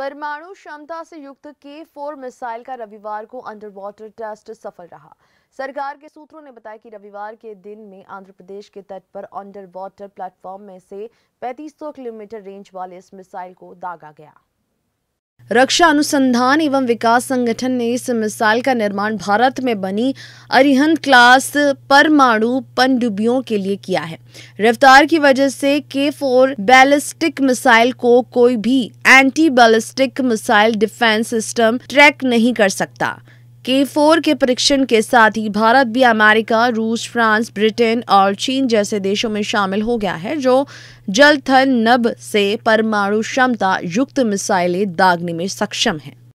परमाणु क्षमता से युक्त के फोर मिसाइल का रविवार को अंडर वाटर टेस्ट सफल रहा सरकार के सूत्रों ने बताया कि रविवार के दिन में आंध्र प्रदेश के तट पर अंडर वाटर प्लेटफॉर्म में से 3500 किलोमीटर रेंज वाले इस मिसाइल को दागा गया रक्षा अनुसंधान एवं विकास संगठन ने इस मिसाइल का निर्माण भारत में बनी अरिहंत क्लास परमाणु पनडुब्बियों के लिए किया है रफ्तार की वजह से के फोर बैलिस्टिक मिसाइल को कोई भी anti ballistic missile defence system track नहीं कर सकता के फोर के परीक्षण के साथ ही भारत भी अमेरिका रूस फ्रांस ब्रिटेन और चीन जैसे देशों में शामिल हो गया है जो जल थल नब से परमाणु क्षमता युक्त मिसाइलें दागने में सक्षम हैं